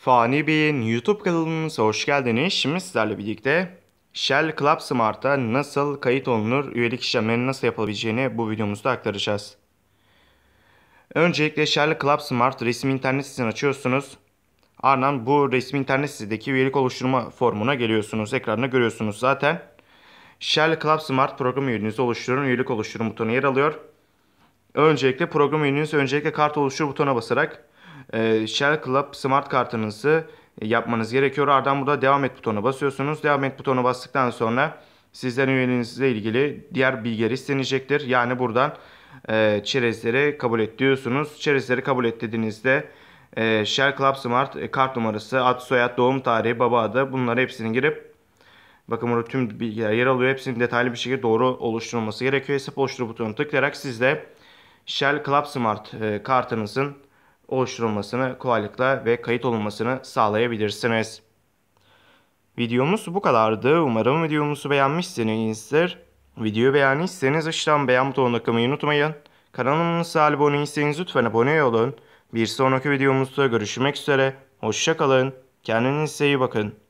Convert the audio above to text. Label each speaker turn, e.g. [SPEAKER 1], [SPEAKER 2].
[SPEAKER 1] Fani Bey'in YouTube kanalımıza hoş geldiniz. Şimdi sizlerle birlikte Shell Club Smart'a nasıl kayıt olunur, üyelik işlemlerini nasıl yapılabileceğini bu videomuzda aktaracağız. Öncelikle Shell Club Smart resmi internet sitesini açıyorsunuz. Ardından bu resmi internet sitedeki üyelik oluşturma formuna geliyorsunuz. Ekranını görüyorsunuz zaten. Shell Club Smart program üyeliğinizi oluşturun. Üyelik oluşturun butonu yer alıyor. Öncelikle program üyeliğinizi öncelikle kart oluştur butona basarak ee, Shell Club Smart kartınızı e, yapmanız gerekiyor. Ardından burada devam et butonuna basıyorsunuz. Devam et butonuna bastıktan sonra sizden üyeliğinizle ilgili diğer bilgiler istenecektir. Yani buradan e, çerezleri kabul et diyorsunuz. Çerezleri kabul et dediğinizde e, Shell Club Smart e, kart numarası, ad, soyad, doğum tarihi, baba adı bunları hepsini girip bakın burada tüm bilgiler yer alıyor. Hepsinin detaylı bir şekilde doğru oluşturulması gerekiyor. Hesap oluştur butonuna tıklayarak sizde Shell Club Smart e, kartınızın oluşturulmasını kolaylıkla ve kayıt olunmasını sağlayabilirsiniz. Videomuz bu kadardı. Umarım videomuzu beğenmişsinizdir. Videoyu beğendiyseniz aşağıdan beğen butonuna tıklamayı unutmayın. Kanalımıza abone değilseniz lütfen abone olun. Bir sonraki videomuzda görüşmek üzere. Hoşçakalın. Kendinize iyi bakın.